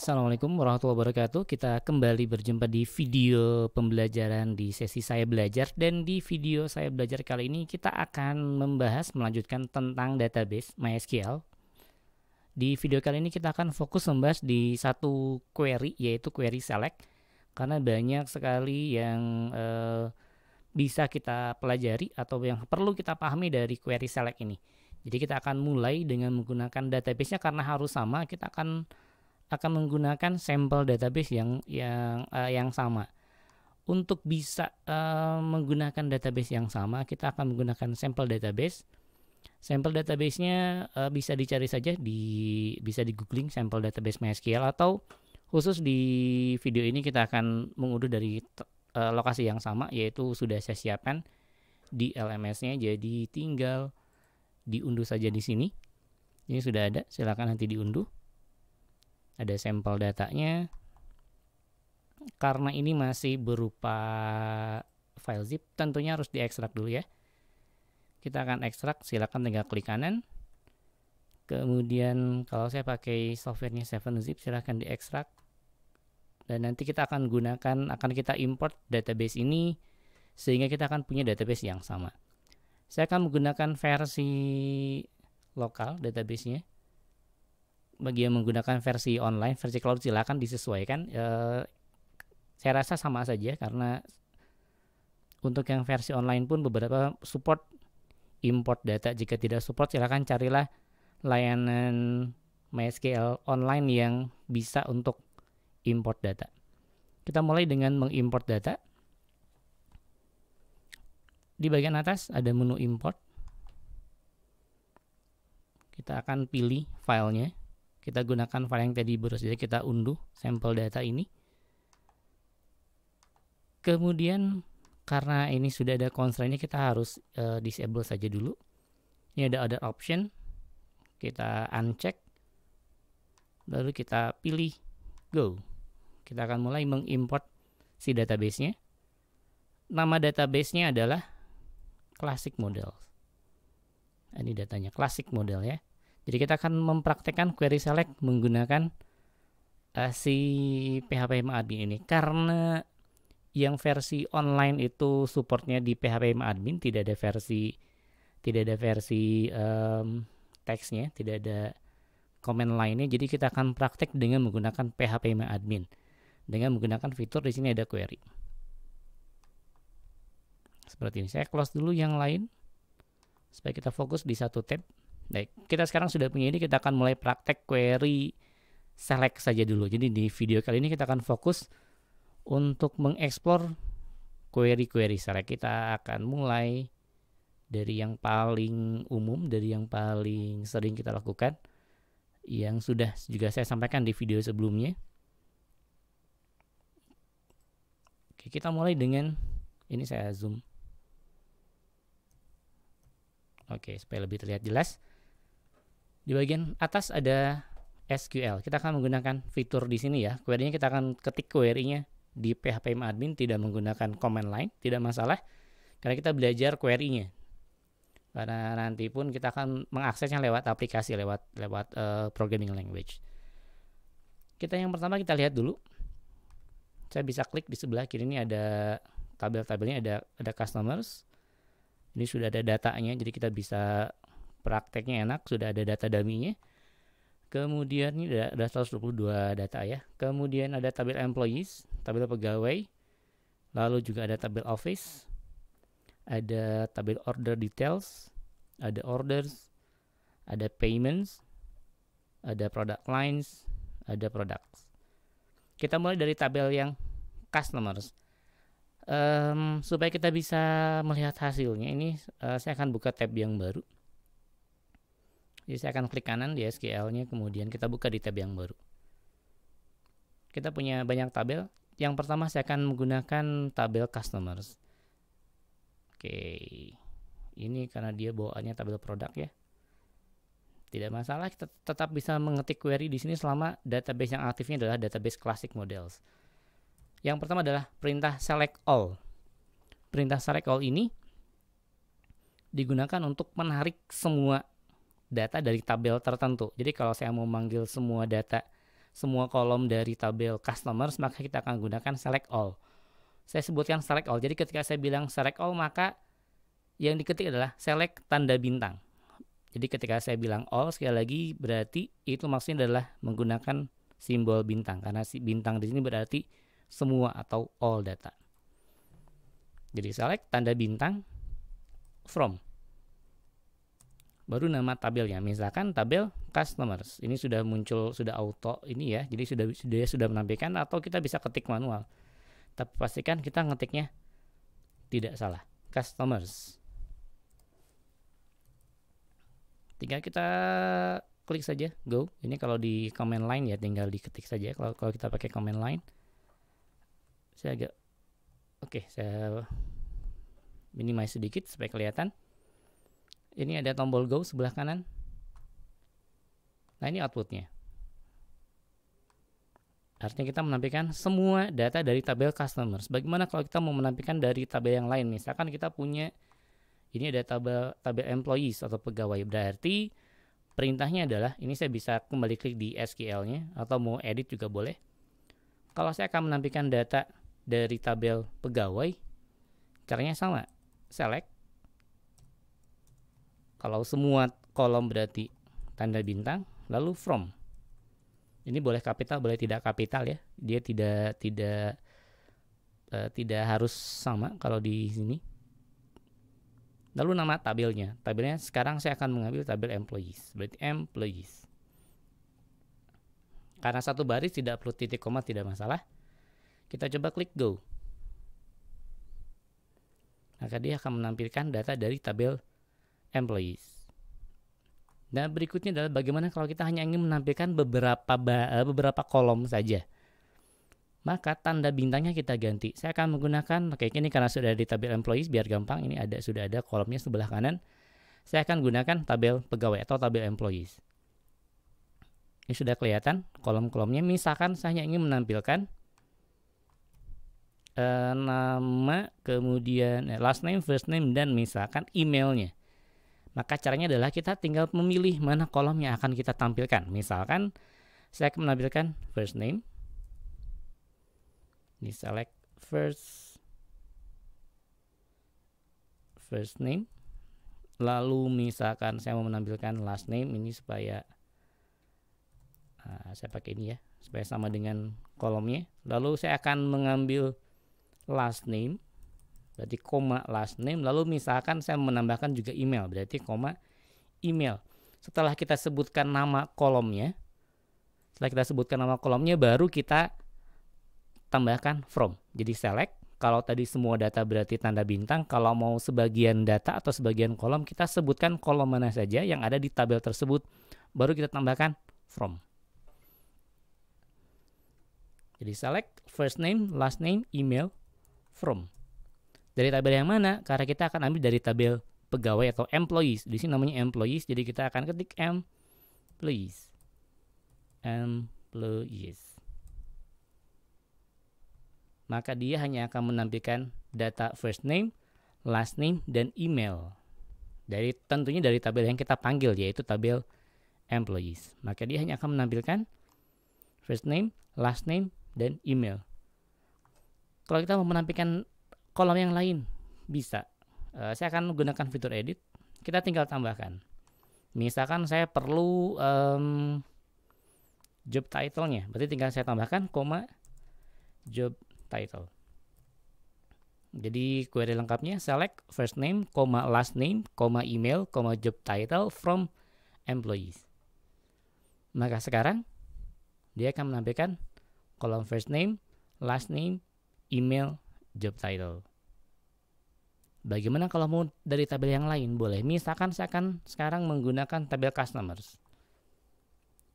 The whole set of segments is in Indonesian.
Assalamualaikum warahmatullahi wabarakatuh. Kita kembali berjumpa di video pembelajaran di sesi saya belajar dan di video saya belajar kali ini kita akan membahas melanjutkan tentang database MySQL. Di video kali ini kita akan fokus membahas di satu query yaitu query select karena banyak sekali yang eh, bisa kita pelajari atau yang perlu kita pahami dari query select ini. Jadi kita akan mulai dengan menggunakan databasenya karena harus sama kita akan akan menggunakan sampel database yang yang uh, yang sama. Untuk bisa uh, menggunakan database yang sama, kita akan menggunakan sampel database. Sampel databasenya uh, bisa dicari saja di bisa di googling sampel database MySQL atau khusus di video ini kita akan mengunduh dari uh, lokasi yang sama yaitu sudah saya siapkan di LMS-nya jadi tinggal diunduh saja di sini. Ini sudah ada, silakan nanti diunduh ada sampel datanya karena ini masih berupa file zip tentunya harus diekstrak dulu ya kita akan ekstrak silakan tinggal klik kanan kemudian kalau saya pakai softwarenya 7zip silahkan diekstrak dan nanti kita akan gunakan akan kita import database ini sehingga kita akan punya database yang sama saya akan menggunakan versi lokal databasenya bagi yang menggunakan versi online, versi cloud silakan disesuaikan. E, saya rasa sama saja karena untuk yang versi online pun beberapa support import data. Jika tidak support silakan carilah layanan MySQL online yang bisa untuk import data. Kita mulai dengan mengimport data. Di bagian atas ada menu import. Kita akan pilih filenya kita gunakan file yang tadi baru saja kita unduh sampel data ini kemudian karena ini sudah ada constraintnya kita harus uh, disable saja dulu ini ada other option kita uncheck lalu kita pilih go kita akan mulai mengimport si databasenya nama databasenya adalah classic model ini datanya classic model ya jadi kita akan mempraktekkan query select menggunakan uh, si PHPMyAdmin ini karena yang versi online itu supportnya di PHPMyAdmin tidak ada versi tidak ada versi um, teksnya, tidak ada komen lainnya. Jadi kita akan praktek dengan menggunakan PHPMyAdmin dengan menggunakan fitur di sini ada query. Seperti ini. Saya close dulu yang lain supaya kita fokus di satu tab. Baik, kita sekarang sudah punya ini, kita akan mulai praktek query select saja dulu. Jadi di video kali ini kita akan fokus untuk mengeksplor query-query select. Kita akan mulai dari yang paling umum, dari yang paling sering kita lakukan, yang sudah juga saya sampaikan di video sebelumnya. Oke, kita mulai dengan ini saya zoom. Oke, supaya lebih terlihat jelas di bagian atas ada SQL. Kita akan menggunakan fitur di sini ya. Query-nya kita akan ketik query-nya di phpMyAdmin. tidak menggunakan command line, tidak masalah. Karena kita belajar query-nya. Karena nanti pun kita akan mengaksesnya lewat aplikasi, lewat lewat uh, programming language. Kita yang pertama kita lihat dulu. Saya bisa klik di sebelah kiri ini ada tabel-tabelnya ada ada customers. Ini sudah ada datanya jadi kita bisa prakteknya enak sudah ada data daminya kemudian ini ada 122 data ya kemudian ada tabel employees tabel pegawai lalu juga ada tabel office ada tabel order details ada orders ada payments ada product lines ada products kita mulai dari tabel yang customers um, supaya kita bisa melihat hasilnya ini uh, saya akan buka tab yang baru jadi saya akan klik kanan di SQL-nya kemudian kita buka di tab yang baru. Kita punya banyak tabel. Yang pertama saya akan menggunakan tabel customers. Oke. Ini karena dia bawaannya tabel produk ya. Tidak masalah kita tetap bisa mengetik query di sini selama database yang aktifnya adalah database classic models. Yang pertama adalah perintah select all. Perintah select all ini digunakan untuk menarik semua data dari tabel tertentu. Jadi kalau saya mau manggil semua data, semua kolom dari tabel customers, maka kita akan gunakan select all. Saya sebutkan select all. Jadi ketika saya bilang select all, maka yang diketik adalah select tanda bintang. Jadi ketika saya bilang all sekali lagi berarti itu maksudnya adalah menggunakan simbol bintang karena si bintang di sini berarti semua atau all data. Jadi select tanda bintang from baru nama tabelnya. Misalkan tabel customers. Ini sudah muncul sudah auto ini ya. Jadi sudah sudah sudah menampilkan atau kita bisa ketik manual. Tapi pastikan kita ngetiknya tidak salah. Customers. Tinggal kita klik saja go. Ini kalau di command line ya tinggal diketik saja kalau kalau kita pakai command line. Saya agak Oke, okay, saya minimize sedikit supaya kelihatan. Ini ada tombol go sebelah kanan. Nah ini outputnya. Artinya kita menampilkan semua data dari tabel customers. Bagaimana kalau kita mau menampilkan dari tabel yang lain? Misalkan kita punya ini ada tabel tabel employees atau pegawai. Berarti perintahnya adalah ini saya bisa kembali klik di SQL-nya atau mau edit juga boleh. Kalau saya akan menampilkan data dari tabel pegawai, caranya sama. Select kalau semua kolom berarti tanda bintang, lalu from. Ini boleh kapital, boleh tidak kapital ya. Dia tidak tidak uh, tidak harus sama kalau di sini. Lalu nama tabelnya. Tabelnya sekarang saya akan mengambil tabel employees. Berarti employees. Karena satu baris tidak perlu titik koma tidak masalah. Kita coba klik go. Maka dia akan menampilkan data dari tabel employees. Nah, berikutnya adalah bagaimana kalau kita hanya ingin menampilkan beberapa eh, beberapa kolom saja. Maka tanda bintangnya kita ganti. Saya akan menggunakan oke okay, ini karena sudah di tabel employees biar gampang ini ada sudah ada kolomnya sebelah kanan. Saya akan gunakan tabel pegawai atau tabel employees. Ini sudah kelihatan kolom-kolomnya. Misalkan saya hanya ingin menampilkan uh, nama, kemudian eh, last name, first name, dan misalkan emailnya. Maka caranya adalah kita tinggal memilih mana kolom yang akan kita tampilkan. Misalkan saya akan menampilkan first name. Ini select first first name. Lalu misalkan saya mau menampilkan last name ini supaya uh, saya pakai ini ya, supaya sama dengan kolomnya. Lalu saya akan mengambil last name berarti koma last name lalu misalkan saya menambahkan juga email berarti koma email setelah kita sebutkan nama kolomnya setelah kita sebutkan nama kolomnya baru kita tambahkan from jadi select kalau tadi semua data berarti tanda bintang kalau mau sebagian data atau sebagian kolom kita sebutkan kolom mana saja yang ada di tabel tersebut baru kita tambahkan from jadi select first name last name email from dari tabel yang mana? Karena kita akan ambil dari tabel pegawai atau employees. Di sini namanya employees, jadi kita akan ketik m employees. Employees. Maka dia hanya akan menampilkan data first name, last name, dan email. Dari tentunya dari tabel yang kita panggil yaitu tabel employees. Maka dia hanya akan menampilkan first name, last name, dan email. Kalau kita mau menampilkan kolom yang lain bisa. e, saya akan gunakan fitur edit. Kita tinggal tambahkan. Misalkan saya perlu um, job title-nya, berarti tinggal saya tambahkan koma job title. Jadi query lengkapnya select first name, koma last name, koma email, koma job title from employees. Maka sekarang dia akan menampilkan kolom first name, last name, email, job title. Bagaimana kalau mau dari tabel yang lain? Boleh. Misalkan saya akan sekarang menggunakan tabel customers.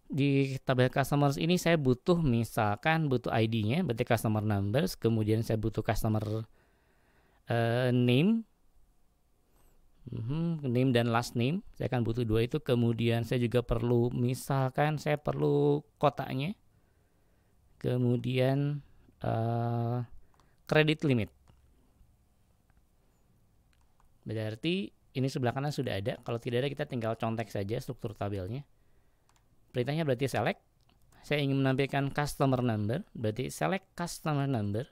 Di tabel customers ini saya butuh misalkan butuh ID-nya, berarti customer numbers, kemudian saya butuh customer uh, name, mhm, name dan last name. Saya akan butuh dua itu. Kemudian saya juga perlu, misalkan saya perlu kotaknya. kemudian uh, kredit limit. Berarti ini sebelah kanan sudah ada. Kalau tidak ada kita tinggal contek saja struktur tabelnya. Perintahnya berarti select. Saya ingin menampilkan customer number, berarti select customer number,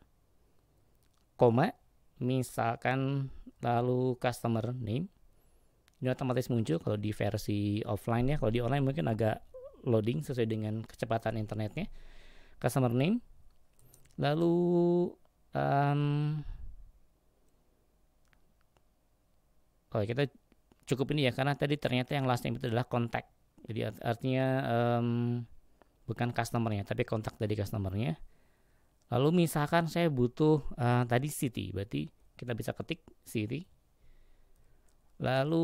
koma, misalkan lalu customer name. Ini otomatis muncul kalau di versi offline ya, kalau di online mungkin agak loading sesuai dengan kecepatan internetnya. Customer name, lalu um, oh kita cukup ini ya karena tadi ternyata yang last name itu adalah kontak jadi art artinya um, bukan customernya tapi kontak dari customernya lalu misalkan saya butuh uh, tadi city berarti kita bisa ketik city lalu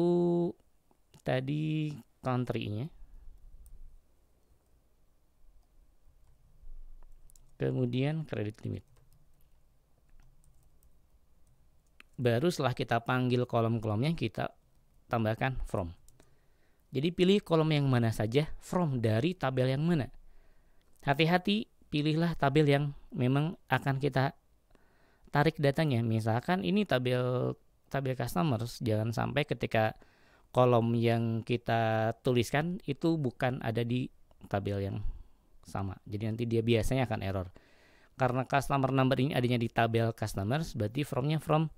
tadi country-nya kemudian credit limit Baru setelah kita panggil kolom-kolomnya kita tambahkan from. Jadi pilih kolom yang mana saja from dari tabel yang mana. Hati-hati pilihlah tabel yang memang akan kita tarik datanya. Misalkan ini tabel tabel customers, jangan sampai ketika kolom yang kita tuliskan itu bukan ada di tabel yang sama. Jadi nanti dia biasanya akan error. Karena customer number ini adanya di tabel customers, berarti nya from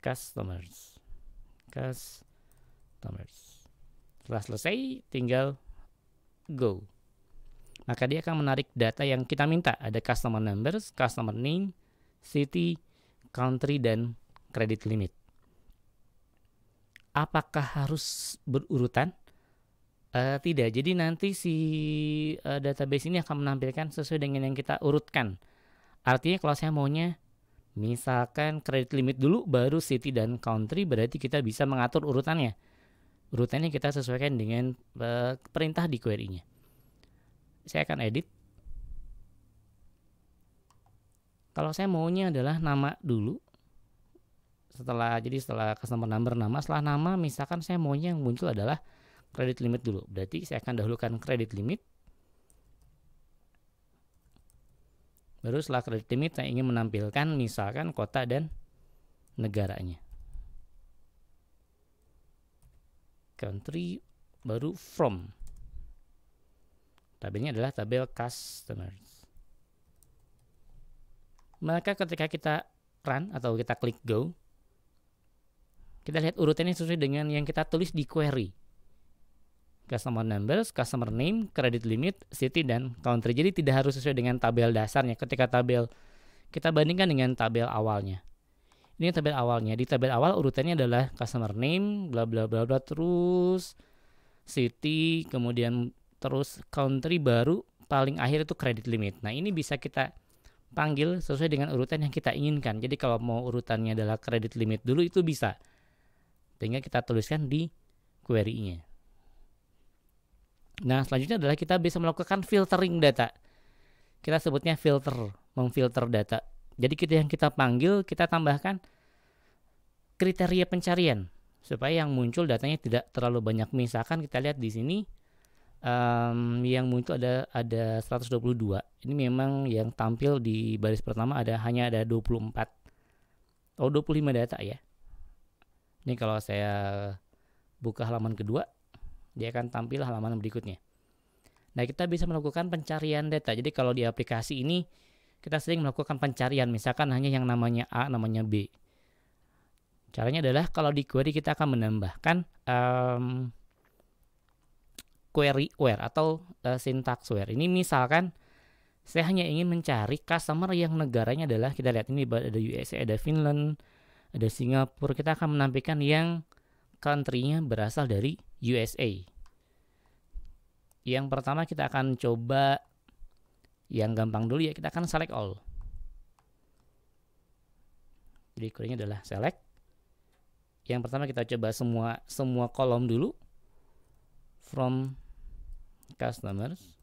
customers customers setelah selesai tinggal go maka dia akan menarik data yang kita minta ada customer numbers customer name city country dan credit limit apakah harus berurutan Uh, tidak, jadi nanti si uh, database ini akan menampilkan sesuai dengan yang kita urutkan. Artinya kalau saya maunya Misalkan kredit limit dulu baru city dan country berarti kita bisa mengatur urutannya. Urutannya kita sesuaikan dengan eh, perintah di query-nya. Saya akan edit. Kalau saya maunya adalah nama dulu. Setelah jadi setelah customer number nama, setelah nama misalkan saya maunya yang muncul adalah kredit limit dulu. Berarti saya akan dahulukan kredit limit Baru setelah kredit limit saya ingin menampilkan misalkan kota dan negaranya. Country baru from. Tabelnya adalah tabel customers. Maka ketika kita run atau kita klik go, kita lihat urutannya sesuai dengan yang kita tulis di query customer numbers, customer name, credit limit, city dan country. Jadi tidak harus sesuai dengan tabel dasarnya. Ketika tabel kita bandingkan dengan tabel awalnya. Ini tabel awalnya. Di tabel awal urutannya adalah customer name, bla bla bla bla terus city, kemudian terus country baru paling akhir itu credit limit. Nah, ini bisa kita panggil sesuai dengan urutan yang kita inginkan. Jadi kalau mau urutannya adalah credit limit dulu itu bisa. Sehingga kita tuliskan di query-nya. Nah, selanjutnya adalah kita bisa melakukan filtering data. Kita sebutnya filter, memfilter data. Jadi kita yang kita panggil, kita tambahkan kriteria pencarian supaya yang muncul datanya tidak terlalu banyak. Misalkan kita lihat di sini um, yang muncul ada ada 122. Ini memang yang tampil di baris pertama ada hanya ada 24. Oh, 25 data ya. Ini kalau saya buka halaman kedua dia akan tampil halaman berikutnya. Nah, kita bisa melakukan pencarian data. Jadi kalau di aplikasi ini kita sering melakukan pencarian misalkan hanya yang namanya A, namanya B. Caranya adalah kalau di query kita akan menambahkan um, query where atau uh, syntax where. Ini misalkan saya hanya ingin mencari customer yang negaranya adalah kita lihat ini ada USA, ada Finland, ada Singapura. Kita akan menampilkan yang country-nya berasal dari USA. Yang pertama kita akan coba yang gampang dulu ya, kita akan select all. Jadi query adalah select. Yang pertama kita coba semua semua kolom dulu from customers.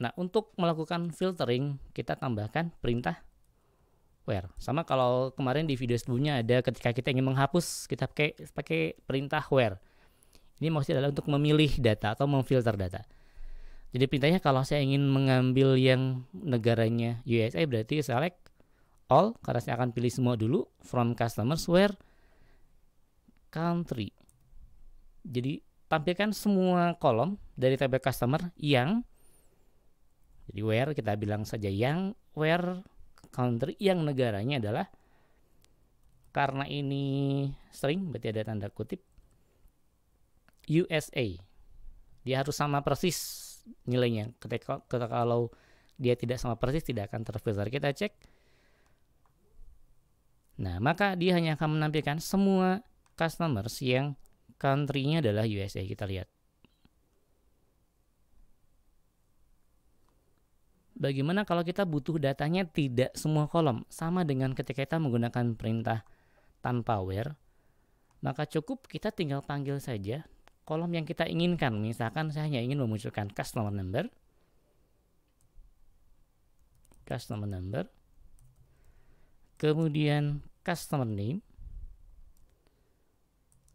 Nah, untuk melakukan filtering kita tambahkan perintah where. Sama kalau kemarin di video sebelumnya ada ketika kita ingin menghapus kita pakai pakai perintah where. Ini maksudnya adalah untuk memilih data atau memfilter data. Jadi perintahnya kalau saya ingin mengambil yang negaranya USA berarti select all karena saya akan pilih semua dulu from customers where country. Jadi tampilkan semua kolom dari tabel customer yang jadi where kita bilang saja yang where country yang negaranya adalah karena ini string berarti ada tanda kutip USA dia harus sama persis nilainya ketika, ketika kalau dia tidak sama persis tidak akan terfilter kita cek nah maka dia hanya akan menampilkan semua customers yang country-nya adalah USA kita lihat Bagaimana kalau kita butuh datanya tidak semua kolom, sama dengan ketika kita menggunakan perintah tanpa where? Maka cukup kita tinggal panggil saja kolom yang kita inginkan. Misalkan saya hanya ingin memunculkan customer number. Customer number. Kemudian customer name.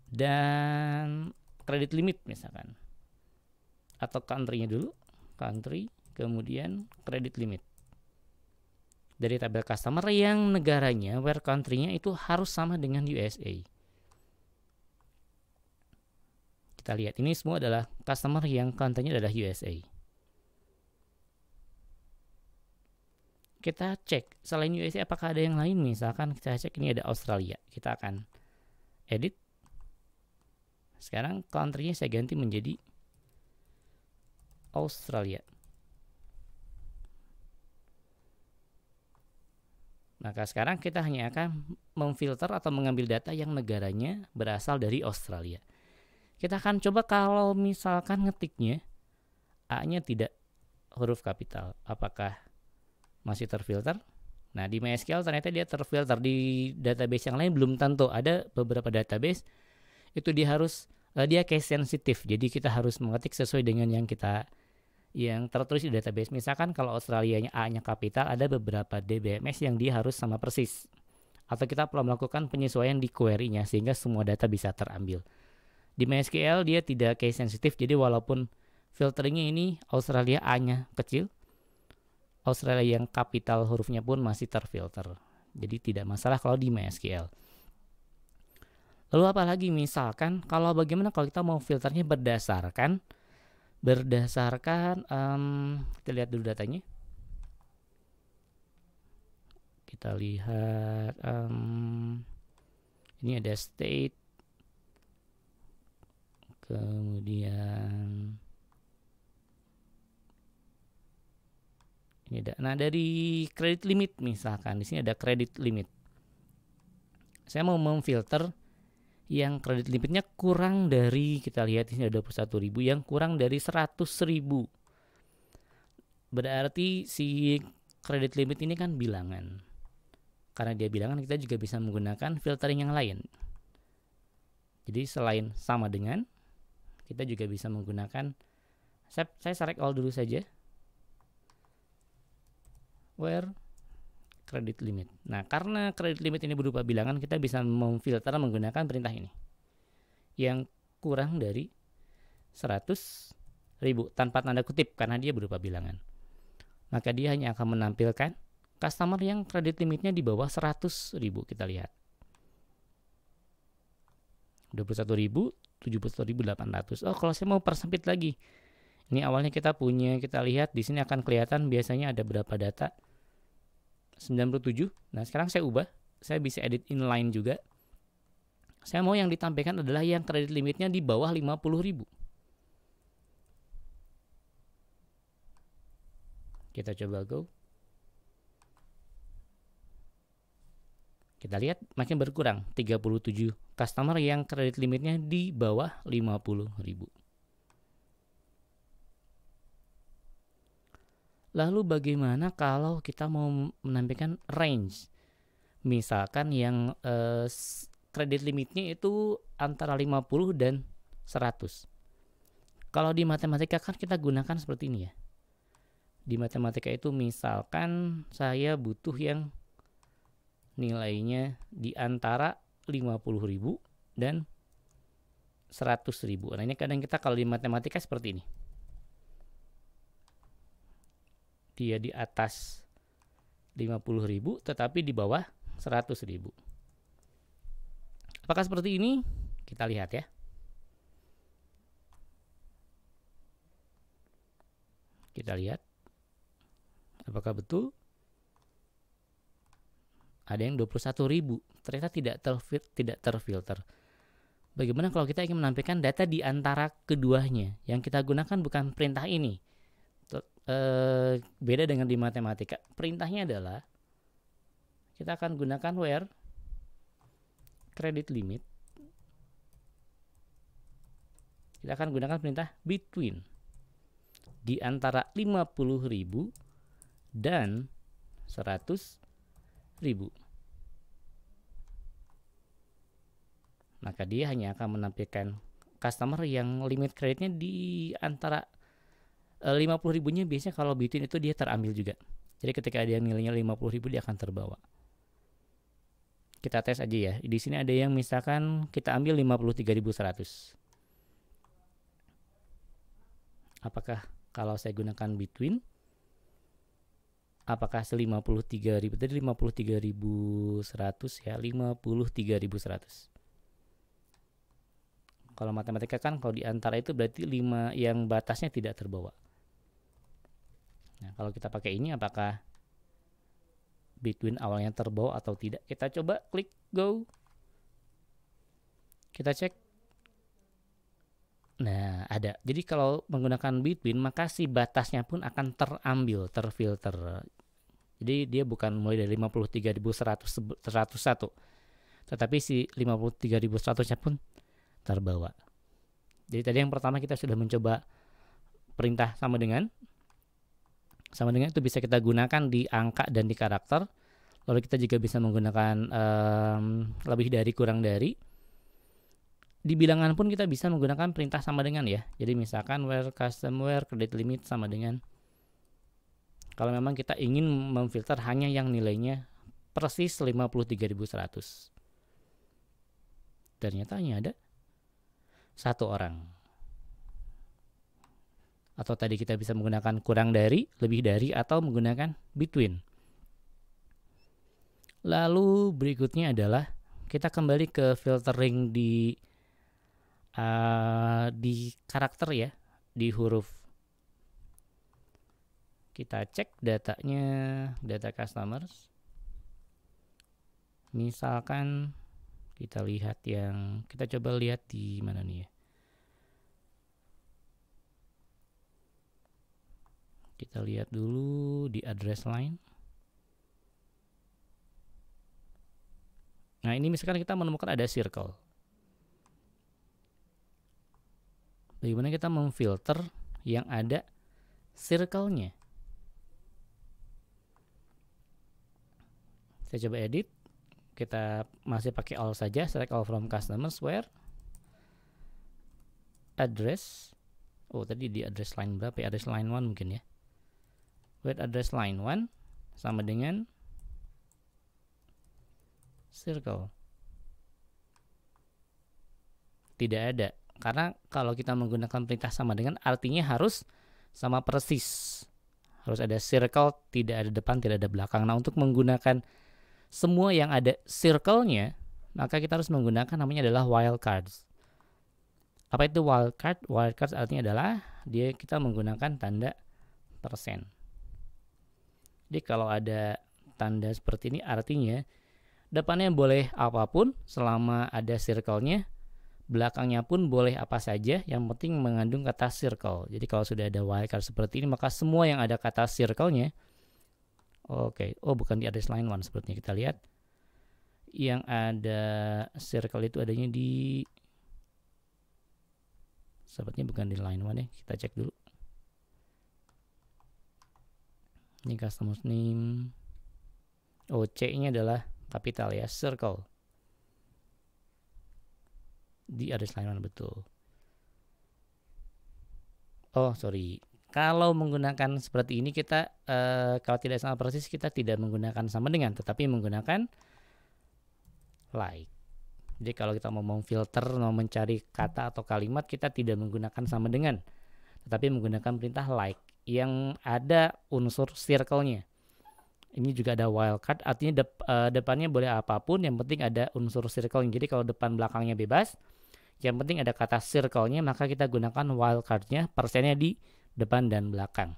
Dan kredit limit misalkan. Atau country-nya dulu. Country kemudian kredit limit dari tabel customer yang negaranya where countrynya itu harus sama dengan USA. Kita lihat ini semua adalah customer yang countrynya adalah USA. Kita cek selain USA apakah ada yang lain misalkan kita cek ini ada Australia. Kita akan edit. Sekarang countrynya saya ganti menjadi Australia. Maka sekarang kita hanya akan memfilter atau mengambil data yang negaranya berasal dari Australia. Kita akan coba kalau misalkan ngetiknya A-nya tidak huruf kapital, apakah masih terfilter? Nah, di MySQL ternyata dia terfilter di database yang lain belum tentu. Ada beberapa database itu dia harus eh, dia case sensitive. Jadi kita harus mengetik sesuai dengan yang kita yang tertulis di database. Misalkan kalau Australia-nya A-nya kapital, ada beberapa DBMS yang dia harus sama persis. Atau kita perlu melakukan penyesuaian di query-nya sehingga semua data bisa terambil. Di MySQL dia tidak case sensitif, jadi walaupun filteringnya ini Australia A-nya kecil, Australia yang kapital hurufnya pun masih terfilter. Jadi tidak masalah kalau di MySQL. Lalu apalagi misalkan kalau bagaimana kalau kita mau filternya berdasarkan berdasarkan um, kita lihat dulu datanya kita lihat um, ini ada state kemudian ini ada nah dari kredit limit misalkan di sini ada kredit limit saya mau memfilter yang kredit limitnya kurang dari kita lihat di ada 21 ribu yang kurang dari 100 ribu berarti si kredit limit ini kan bilangan karena dia bilangan kita juga bisa menggunakan filtering yang lain jadi selain sama dengan kita juga bisa menggunakan saya, saya select all dulu saja where kredit limit. Nah, karena kredit limit ini berupa bilangan, kita bisa memfilter menggunakan perintah ini. Yang kurang dari 100 ribu tanpa tanda kutip karena dia berupa bilangan. Maka dia hanya akan menampilkan customer yang kredit limitnya di bawah 100 ribu kita lihat. 21 ribu, ribu 800. Oh, kalau saya mau persempit lagi. Ini awalnya kita punya, kita lihat di sini akan kelihatan biasanya ada berapa data 97. Nah, sekarang saya ubah. Saya bisa edit inline juga. Saya mau yang ditampilkan adalah yang kredit limitnya di bawah 50.000. Kita coba go. Kita lihat makin berkurang 37 customer yang kredit limitnya di bawah ribu. Lalu bagaimana kalau kita mau menampilkan range? Misalkan yang eh, kredit limitnya itu antara 50 dan 100. Kalau di matematika kan kita gunakan seperti ini ya. Di matematika itu misalkan saya butuh yang nilainya di antara 50.000 dan 100.000. Nah, ini kadang kita kalau di matematika seperti ini. dia ya di atas 50.000 tetapi di bawah 100.000. Apakah seperti ini? Kita lihat ya. Kita lihat apakah betul? Ada yang 21.000, ternyata tidak terfil tidak terfilter. Bagaimana kalau kita ingin menampilkan data di antara keduanya? Yang kita gunakan bukan perintah ini, Eh, beda dengan di matematika. Perintahnya adalah kita akan gunakan where credit limit. Kita akan gunakan perintah between di antara 50.000 dan 100.000. Maka dia hanya akan menampilkan customer yang limit kreditnya di antara Eh, lima puluh ribunya biasanya kalau between itu dia terambil juga. Jadi ketika ada yang nilainya lima puluh ribu dia akan terbawa. Kita tes aja ya. Di sini ada yang misalkan kita ambil lima puluh tiga ribu seratus. Apakah kalau saya gunakan between apakah se 53.000 tadi 53.100 ya 53.100 kalau matematika kan kalau di antara itu berarti 5 yang batasnya tidak terbawa Nah, kalau kita pakai ini apakah between awalnya terbawa atau tidak? Kita coba klik go. Kita cek. Nah, ada. Jadi kalau menggunakan between maka si batasnya pun akan terambil, terfilter. Jadi dia bukan mulai dari 53.101 tetapi si 53.100-nya pun terbawa. Jadi tadi yang pertama kita sudah mencoba perintah sama dengan sama dengan itu bisa kita gunakan di angka dan di karakter. Lalu kita juga bisa menggunakan um, lebih dari kurang dari. Di bilangan pun kita bisa menggunakan perintah sama dengan ya. Jadi misalkan where customer credit limit sama dengan kalau memang kita ingin memfilter hanya yang nilainya persis 53.100. Ternyata hanya ada satu orang atau tadi kita bisa menggunakan kurang dari, lebih dari atau menggunakan between. Lalu berikutnya adalah kita kembali ke filtering di uh, di karakter ya, di huruf. Kita cek datanya, data customers. Misalkan kita lihat yang kita coba lihat di mana nih ya. Kita lihat dulu di address line. Nah, ini misalkan kita menemukan ada circle. Bagaimana kita memfilter yang ada circle-nya? Saya coba edit. Kita masih pakai all saja, select all from customers where address. Oh, tadi di address line berapa ya? Address line 1 mungkin ya with address line 1 sama dengan circle. Tidak ada. Karena kalau kita menggunakan perintah sama dengan artinya harus sama persis. Harus ada circle, tidak ada depan, tidak ada belakang. Nah, untuk menggunakan semua yang ada circle-nya, maka kita harus menggunakan namanya adalah wildcards. Apa itu wildcard? Wildcards artinya adalah dia kita menggunakan tanda persen. Jadi kalau ada tanda seperti ini artinya depannya boleh apapun selama ada circle-nya, belakangnya pun boleh apa saja yang penting mengandung kata circle. Jadi kalau sudah ada wildcard seperti ini maka semua yang ada kata circle-nya Oke, okay. oh bukan di address line one sepertinya kita lihat. Yang ada circle itu adanya di sepertinya bukan di line one ya. Kita cek dulu. ini customer name oh C nya adalah kapital ya circle di ada mana betul oh sorry kalau menggunakan seperti ini kita eh, kalau tidak sama persis kita tidak menggunakan sama dengan tetapi menggunakan like jadi kalau kita mau memfilter mau mencari kata atau kalimat kita tidak menggunakan sama dengan tetapi menggunakan perintah like yang ada unsur circle-nya. Ini juga ada wildcard, artinya dep, eh, depannya boleh apapun, yang penting ada unsur circle. -nya. Jadi kalau depan belakangnya bebas, yang penting ada kata circle-nya, maka kita gunakan wildcard-nya, persennya di depan dan belakang.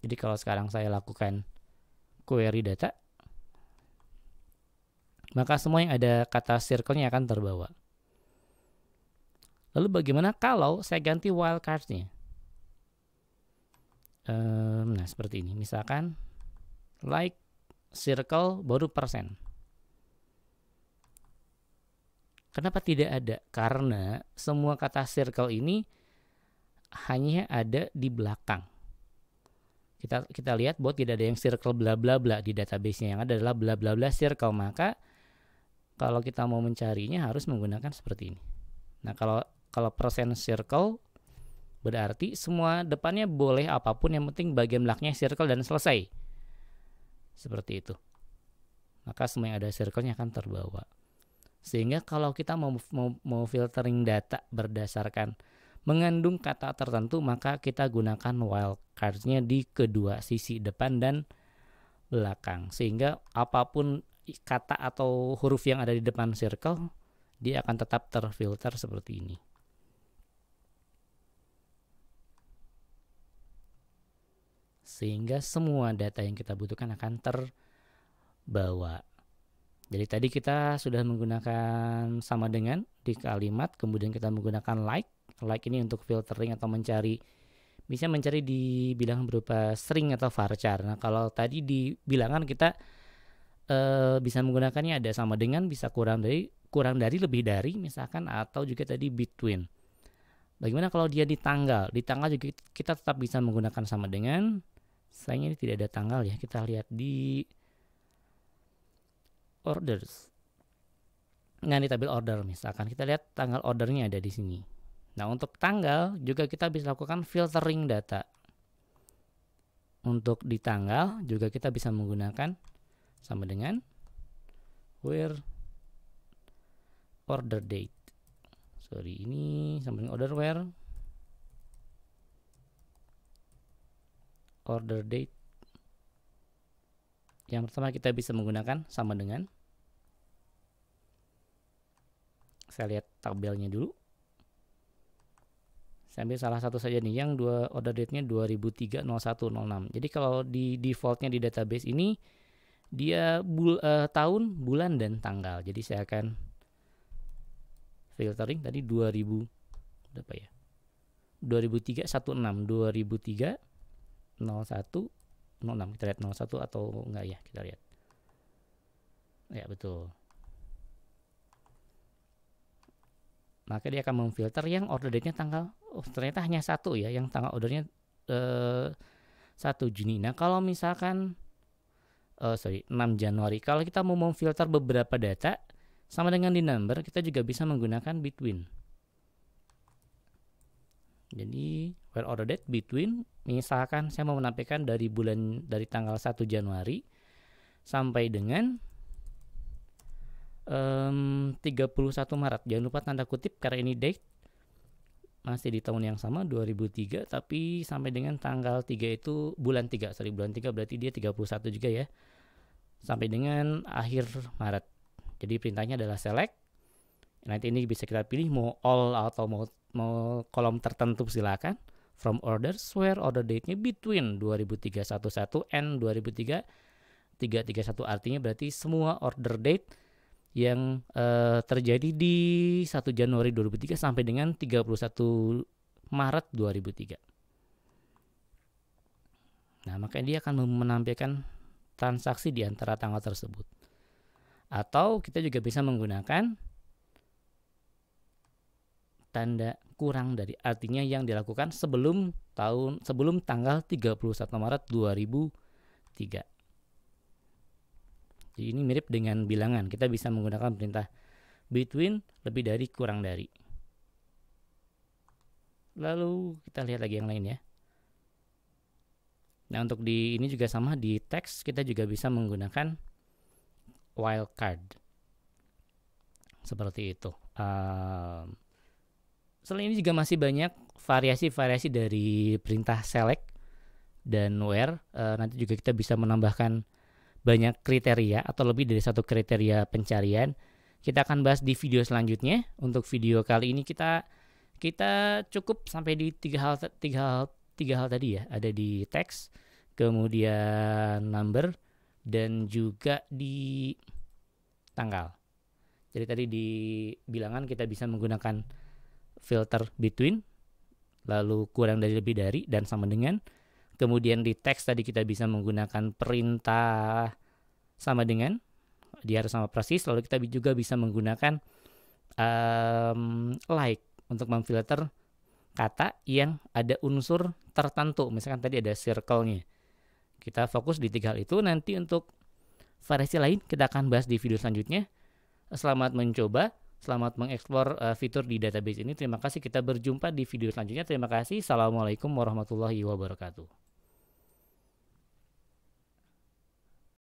Jadi kalau sekarang saya lakukan query data, maka semua yang ada kata circle-nya akan terbawa. Lalu bagaimana kalau saya ganti wildcard-nya? um, nah seperti ini misalkan like circle baru persen kenapa tidak ada karena semua kata circle ini hanya ada di belakang kita kita lihat bahwa tidak ada yang circle bla bla bla di databasenya yang ada adalah bla bla bla circle maka kalau kita mau mencarinya harus menggunakan seperti ini nah kalau kalau persen circle Berarti semua depannya boleh apapun yang penting bagian belakangnya circle dan selesai. Seperti itu. Maka semua yang ada circle-nya akan terbawa. Sehingga kalau kita mau, mau, mau filtering data berdasarkan mengandung kata tertentu maka kita gunakan wildcard nya di kedua sisi depan dan belakang sehingga apapun kata atau huruf yang ada di depan circle dia akan tetap terfilter seperti ini. sehingga semua data yang kita butuhkan akan terbawa. Jadi tadi kita sudah menggunakan sama dengan di kalimat, kemudian kita menggunakan like. Like ini untuk filtering atau mencari bisa mencari di bilangan berupa string atau varchar. Nah, kalau tadi di bilangan kita e, bisa menggunakannya ada sama dengan, bisa kurang dari, kurang dari, lebih dari misalkan atau juga tadi between. Bagaimana kalau dia di tanggal? Di tanggal juga kita tetap bisa menggunakan sama dengan sayangnya ini tidak ada tanggal ya kita lihat di orders nah di tabel order misalkan kita lihat tanggal ordernya ada di sini nah untuk tanggal juga kita bisa lakukan filtering data untuk di tanggal juga kita bisa menggunakan sama dengan where order date sorry ini sama dengan order where order date yang pertama kita bisa menggunakan sama dengan saya lihat tabelnya dulu saya ambil salah satu saja nih yang dua order date-nya 20030106 jadi kalau di defaultnya di database ini dia bul uh, tahun bulan dan tanggal jadi saya akan filtering tadi 2000 berapa ya 2316 2003 01 06 kita lihat 01 atau enggak ya kita lihat ya betul maka dia akan memfilter yang order date-nya tanggal oh ternyata hanya satu ya yang tanggal ordernya eh, satu 1 Juni nah kalau misalkan eh, sorry 6 Januari kalau kita mau memfilter beberapa data sama dengan di number kita juga bisa menggunakan between jadi when order date between misalkan saya mau menampilkan dari bulan dari tanggal 1 Januari sampai dengan um, 31 Maret. Jangan lupa tanda kutip karena ini date masih di tahun yang sama 2003 tapi sampai dengan tanggal 3 itu bulan 3 sorry bulan 3 berarti dia 31 juga ya sampai dengan akhir Maret jadi perintahnya adalah select nanti ini bisa kita pilih mau all atau mau mau kolom tertentu silakan from orders where order date-nya between 2311 and 2003 331 artinya berarti semua order date yang uh, terjadi di 1 Januari 2003 sampai dengan 31 Maret 2003. Nah, makanya dia akan menampilkan transaksi di antara tanggal tersebut. Atau kita juga bisa menggunakan tanda kurang dari artinya yang dilakukan sebelum tahun sebelum tanggal 31 Maret 2003. Jadi ini mirip dengan bilangan. Kita bisa menggunakan perintah between lebih dari kurang dari. Lalu kita lihat lagi yang lain ya. Nah, untuk di ini juga sama di teks kita juga bisa menggunakan wildcard. Seperti itu. Um, Selain ini juga masih banyak variasi-variasi dari perintah select dan where. E, eh, nanti juga kita bisa menambahkan banyak kriteria atau lebih dari satu kriteria pencarian. Kita akan bahas di video selanjutnya. Untuk video kali ini kita kita cukup sampai di tiga hal tiga hal tiga hal tadi ya. Ada di text, kemudian number dan juga di tanggal. Jadi tadi di bilangan kita bisa menggunakan filter between lalu kurang dari lebih dari dan sama dengan kemudian di teks tadi kita bisa menggunakan perintah sama dengan dia harus sama persis lalu kita juga bisa menggunakan um, like untuk memfilter kata yang ada unsur tertentu misalkan tadi ada circle-nya kita fokus di tiga hal itu nanti untuk variasi lain kita akan bahas di video selanjutnya selamat mencoba Selamat mengeksplor uh, fitur di database ini. Terima kasih. Kita berjumpa di video selanjutnya. Terima kasih. Assalamualaikum warahmatullahi wabarakatuh.